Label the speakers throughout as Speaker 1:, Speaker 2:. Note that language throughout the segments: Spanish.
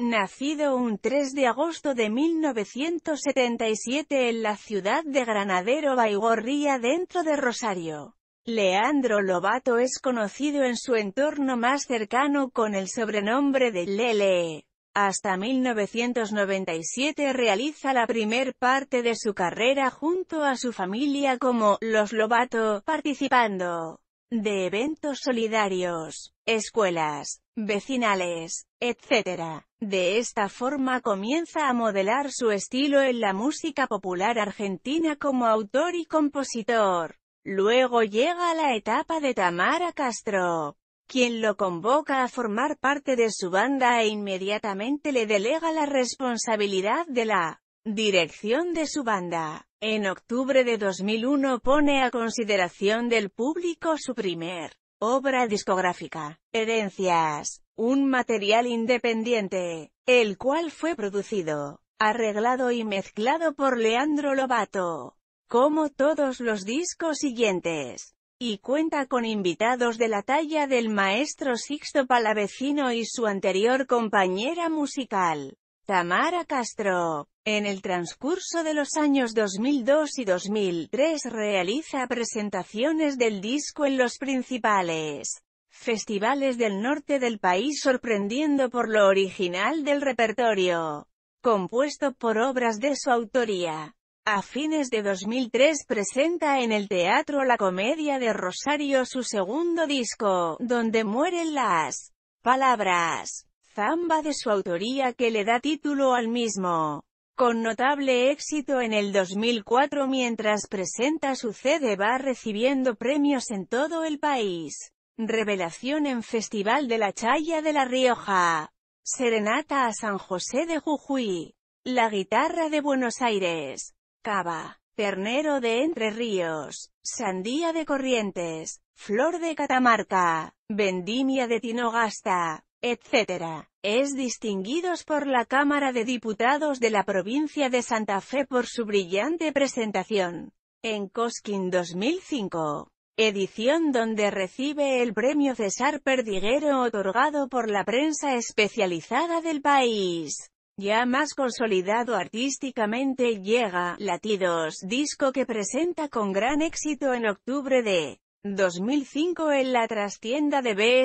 Speaker 1: Nacido un 3 de agosto de 1977 en la ciudad de Granadero Baigorría dentro de Rosario. Leandro Lobato es conocido en su entorno más cercano con el sobrenombre de Lele. Hasta 1997 realiza la primer parte de su carrera junto a su familia como Los Lobato, participando de eventos solidarios, escuelas, vecinales, etc. De esta forma comienza a modelar su estilo en la música popular argentina como autor y compositor. Luego llega la etapa de Tamara Castro, quien lo convoca a formar parte de su banda e inmediatamente le delega la responsabilidad de la dirección de su banda. En octubre de 2001 pone a consideración del público su primer obra discográfica, Herencias, un material independiente, el cual fue producido, arreglado y mezclado por Leandro Lobato, como todos los discos siguientes, y cuenta con invitados de la talla del maestro Sixto Palavecino y su anterior compañera musical, Tamara Castro. En el transcurso de los años 2002 y 2003 realiza presentaciones del disco en los principales festivales del norte del país sorprendiendo por lo original del repertorio, compuesto por obras de su autoría. A fines de 2003 presenta en el teatro La Comedia de Rosario su segundo disco, donde mueren las palabras, zamba de su autoría que le da título al mismo con notable éxito en el 2004 mientras presenta su CD va recibiendo premios en todo el país. Revelación en Festival de la Chaya de La Rioja. Serenata a San José de Jujuy. La guitarra de Buenos Aires. Cava. Ternero de Entre Ríos. Sandía de Corrientes. Flor de Catamarca. Vendimia de Tinogasta etc., es distinguidos por la Cámara de Diputados de la provincia de Santa Fe por su brillante presentación en Cosquín 2005, edición donde recibe el premio César Perdiguero otorgado por la prensa especializada del país. Ya más consolidado artísticamente llega Latidos, disco que presenta con gran éxito en octubre de 2005 en la trastienda de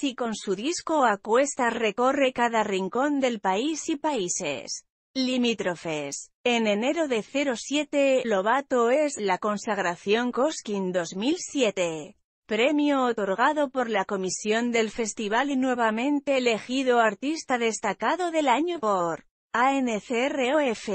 Speaker 1: y con su disco a recorre cada rincón del país y países limítrofes. En enero de 07, Lobato es la consagración Cosquín 2007. Premio otorgado por la comisión del festival y nuevamente elegido artista destacado del año por ANCROF,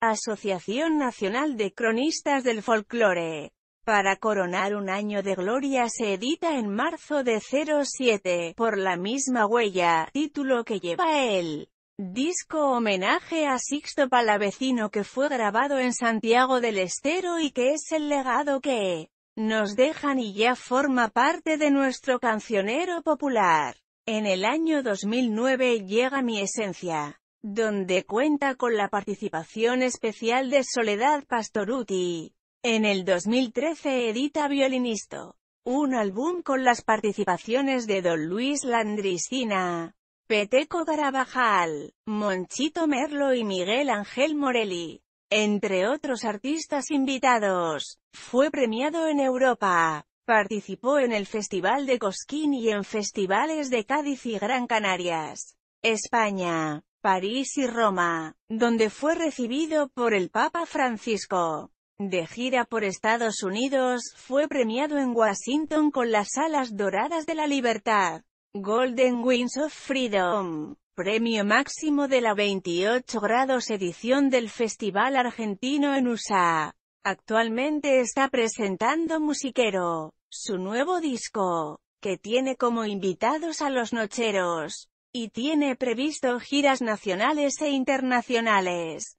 Speaker 1: Asociación Nacional de Cronistas del Folclore. Para coronar un año de gloria se edita en marzo de 07, por la misma huella, título que lleva el disco homenaje a Sixto Palavecino que fue grabado en Santiago del Estero y que es el legado que nos dejan y ya forma parte de nuestro cancionero popular. En el año 2009 llega Mi Esencia, donde cuenta con la participación especial de Soledad Pastoruti. En el 2013 edita Violinisto, un álbum con las participaciones de Don Luis Landricina, Peteco Garabajal, Monchito Merlo y Miguel Ángel Morelli, entre otros artistas invitados. Fue premiado en Europa, participó en el Festival de Cosquín y en festivales de Cádiz y Gran Canarias, España, París y Roma, donde fue recibido por el Papa Francisco. De gira por Estados Unidos, fue premiado en Washington con las Alas Doradas de la Libertad, Golden Wings of Freedom, premio máximo de la 28 grados edición del Festival Argentino en USA. Actualmente está presentando Musiquero, su nuevo disco, que tiene como invitados a los Nocheros, y tiene previsto giras nacionales e internacionales.